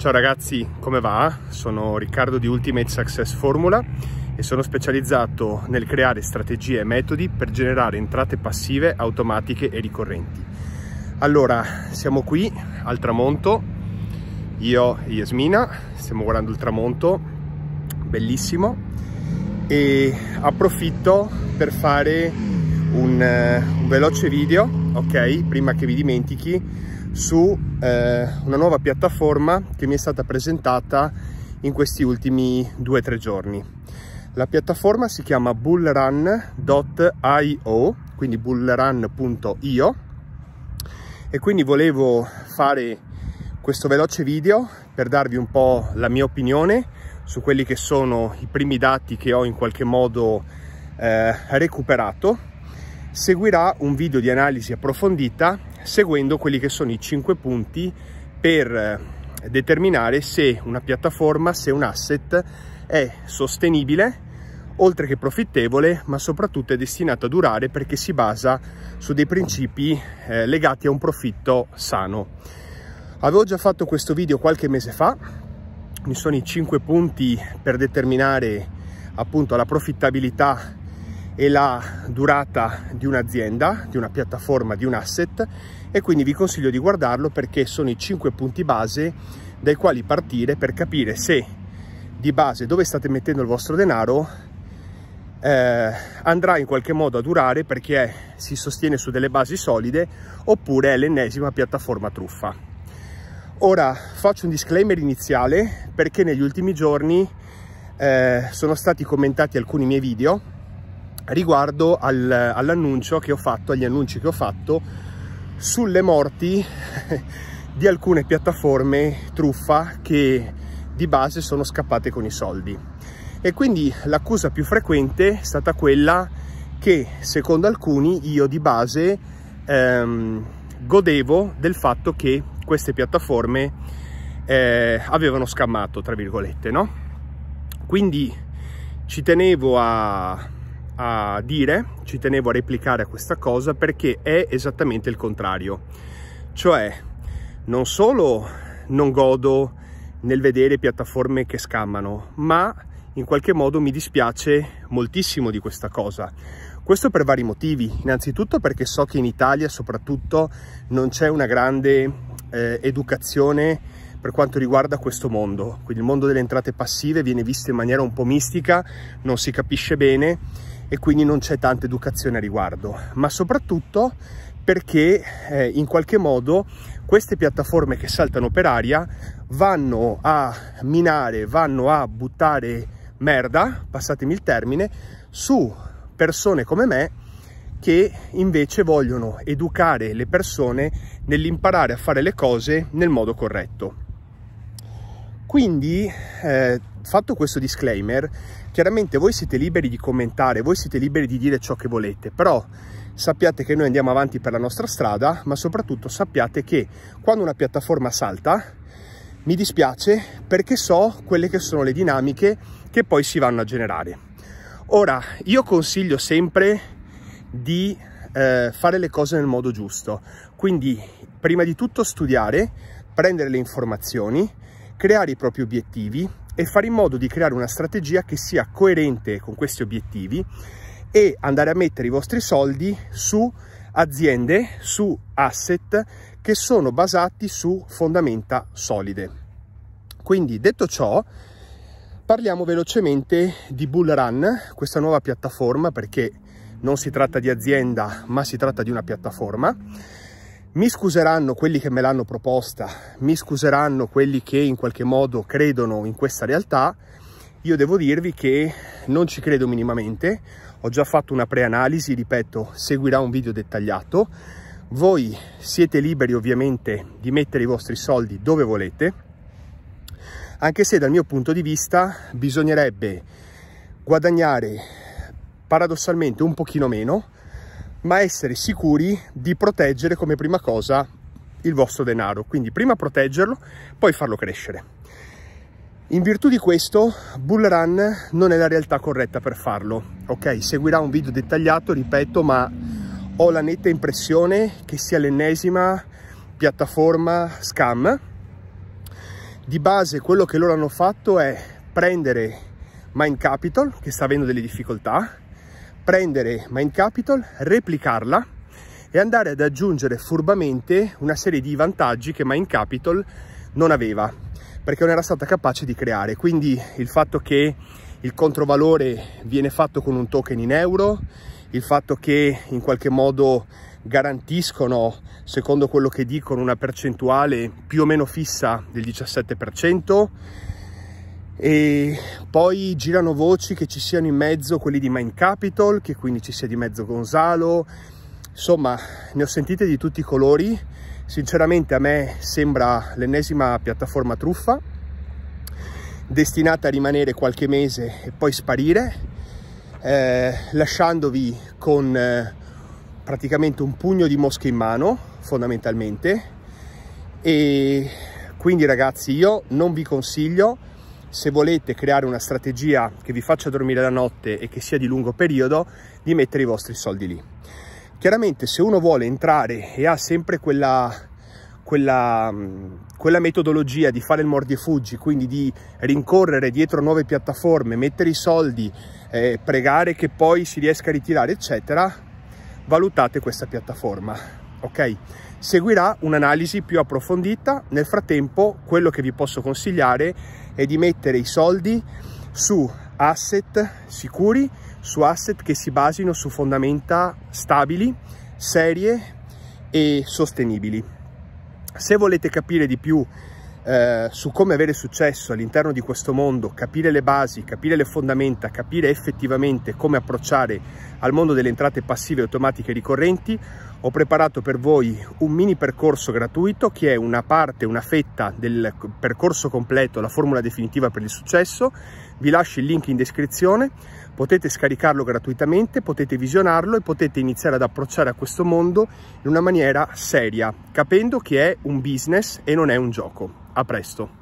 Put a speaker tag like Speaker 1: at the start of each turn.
Speaker 1: Ciao ragazzi, come va? Sono Riccardo di Ultimate Success Formula e sono specializzato nel creare strategie e metodi per generare entrate passive, automatiche e ricorrenti. Allora, siamo qui al tramonto, io e Yasmina, stiamo guardando il tramonto, bellissimo, e approfitto per fare un, eh, un veloce video ok prima che vi dimentichi su eh, una nuova piattaforma che mi è stata presentata in questi ultimi 2-3 giorni la piattaforma si chiama bullrun.io quindi bullrun.io e quindi volevo fare questo veloce video per darvi un po' la mia opinione su quelli che sono i primi dati che ho in qualche modo eh, recuperato seguirà un video di analisi approfondita seguendo quelli che sono i 5 punti per eh, determinare se una piattaforma, se un asset è sostenibile oltre che profittevole, ma soprattutto è destinato a durare perché si basa su dei principi eh, legati a un profitto sano. Avevo già fatto questo video qualche mese fa, mi sono i 5 punti per determinare appunto la profittabilità e la durata di un'azienda, di una piattaforma, di un asset e quindi vi consiglio di guardarlo perché sono i 5 punti base dai quali partire per capire se di base dove state mettendo il vostro denaro eh, andrà in qualche modo a durare perché si sostiene su delle basi solide oppure è l'ennesima piattaforma truffa. Ora faccio un disclaimer iniziale perché negli ultimi giorni eh, sono stati commentati alcuni miei video riguardo al, all'annuncio che ho fatto, agli annunci che ho fatto sulle morti di alcune piattaforme truffa che di base sono scappate con i soldi. E quindi l'accusa più frequente è stata quella che, secondo alcuni, io di base ehm, godevo del fatto che queste piattaforme eh, avevano scammato, tra virgolette, no? Quindi ci tenevo a a dire, ci tenevo a replicare a questa cosa perché è esattamente il contrario. Cioè, non solo non godo nel vedere piattaforme che scammano, ma in qualche modo mi dispiace moltissimo di questa cosa. Questo per vari motivi, innanzitutto perché so che in Italia soprattutto non c'è una grande eh, educazione per quanto riguarda questo mondo, quindi il mondo delle entrate passive viene visto in maniera un po' mistica, non si capisce bene e quindi non c'è tanta educazione a riguardo, ma soprattutto perché eh, in qualche modo queste piattaforme che saltano per aria vanno a minare, vanno a buttare merda, passatemi il termine, su persone come me che invece vogliono educare le persone nell'imparare a fare le cose nel modo corretto. Quindi, eh, fatto questo disclaimer, chiaramente voi siete liberi di commentare, voi siete liberi di dire ciò che volete, però sappiate che noi andiamo avanti per la nostra strada, ma soprattutto sappiate che quando una piattaforma salta, mi dispiace perché so quelle che sono le dinamiche che poi si vanno a generare. Ora, io consiglio sempre di eh, fare le cose nel modo giusto, quindi prima di tutto studiare, prendere le informazioni, creare i propri obiettivi, e fare in modo di creare una strategia che sia coerente con questi obiettivi e andare a mettere i vostri soldi su aziende, su asset che sono basati su fondamenta solide. Quindi detto ciò, parliamo velocemente di Bull Run, questa nuova piattaforma perché non si tratta di azienda, ma si tratta di una piattaforma mi scuseranno quelli che me l'hanno proposta, mi scuseranno quelli che in qualche modo credono in questa realtà. Io devo dirvi che non ci credo minimamente, ho già fatto una preanalisi, ripeto, seguirà un video dettagliato. Voi siete liberi ovviamente di mettere i vostri soldi dove volete, anche se dal mio punto di vista bisognerebbe guadagnare paradossalmente un pochino meno, ma essere sicuri di proteggere come prima cosa il vostro denaro. Quindi prima proteggerlo, poi farlo crescere. In virtù di questo, Bull Run non è la realtà corretta per farlo, ok? Seguirà un video dettagliato, ripeto, ma ho la netta impressione che sia l'ennesima piattaforma scam. Di base quello che loro hanno fatto è prendere Mind Capital, che sta avendo delle difficoltà, prendere Mind Capital, replicarla e andare ad aggiungere furbamente una serie di vantaggi che Mind Capital non aveva perché non era stata capace di creare. Quindi il fatto che il controvalore viene fatto con un token in euro, il fatto che in qualche modo garantiscono, secondo quello che dicono, una percentuale più o meno fissa del 17%, e poi girano voci che ci siano in mezzo quelli di Mind Capital, che quindi ci sia di mezzo Gonzalo, insomma ne ho sentite di tutti i colori, sinceramente a me sembra l'ennesima piattaforma truffa, destinata a rimanere qualche mese e poi sparire, eh, lasciandovi con eh, praticamente un pugno di mosche in mano, fondamentalmente, e quindi ragazzi io non vi consiglio se volete creare una strategia che vi faccia dormire la notte e che sia di lungo periodo, di mettere i vostri soldi lì. Chiaramente se uno vuole entrare e ha sempre quella, quella, mm, quella metodologia di fare il mordi e fuggi, quindi di rincorrere dietro nuove piattaforme, mettere i soldi, eh, pregare che poi si riesca a ritirare, eccetera, valutate questa piattaforma, ok? Seguirà un'analisi più approfondita, nel frattempo quello che vi posso consigliare è di mettere i soldi su asset sicuri, su asset che si basino su fondamenta stabili, serie e sostenibili. Se volete capire di più eh, su come avere successo all'interno di questo mondo, capire le basi, capire le fondamenta, capire effettivamente come approcciare al mondo delle entrate passive automatiche ricorrenti, ho preparato per voi un mini percorso gratuito che è una parte, una fetta del percorso completo, la formula definitiva per il successo. Vi lascio il link in descrizione, potete scaricarlo gratuitamente, potete visionarlo e potete iniziare ad approcciare a questo mondo in una maniera seria, capendo che è un business e non è un gioco. A presto!